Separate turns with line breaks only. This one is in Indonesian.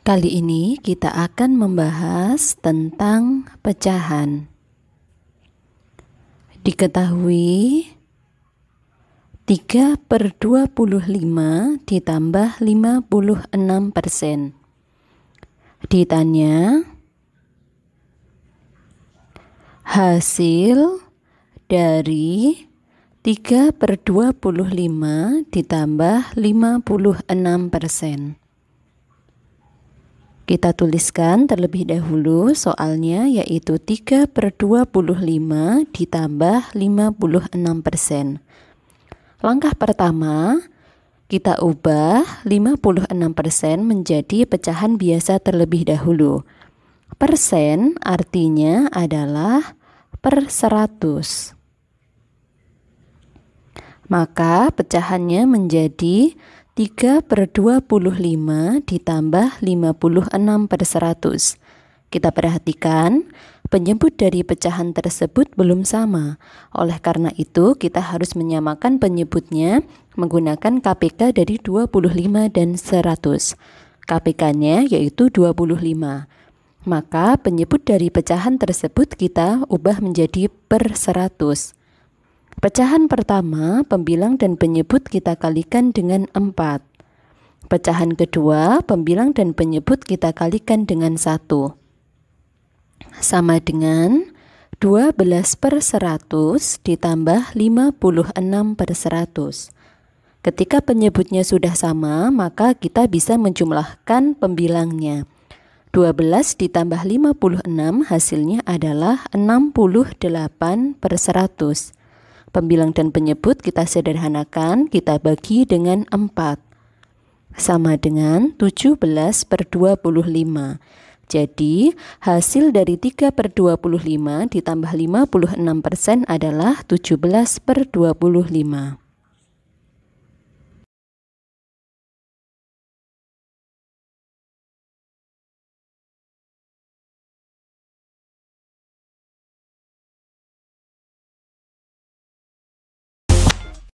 Kali ini kita akan membahas tentang pecahan. Diketahui 3 per 25 ditambah 56 persen. Ditanya hasil dari 3 per 25 ditambah 56 persen. Kita tuliskan terlebih dahulu soalnya yaitu 3 per 25 ditambah 56 persen. Langkah pertama, kita ubah 56 persen menjadi pecahan biasa terlebih dahulu. Persen artinya adalah per 100. Maka pecahannya menjadi 3 per 25 ditambah 56 per 100. Kita perhatikan, penyebut dari pecahan tersebut belum sama. Oleh karena itu, kita harus menyamakan penyebutnya menggunakan KPK dari 25 dan 100. KPK-nya yaitu 25. Maka penyebut dari pecahan tersebut kita ubah menjadi per 100. Pecahan pertama, pembilang dan penyebut kita kalikan dengan 4. Pecahan kedua, pembilang dan penyebut kita kalikan dengan 1. Sama dengan 12 per 100 ditambah 56 per 100. Ketika penyebutnya sudah sama, maka kita bisa menjumlahkan pembilangnya. 12 ditambah 56 hasilnya adalah 68 per 100. Pembilang dan penyebut kita sederhanakan, kita bagi dengan 4. Sama dengan 17 per 25. Jadi, hasil dari 3 per 25 ditambah 56% persen adalah 17 per 25.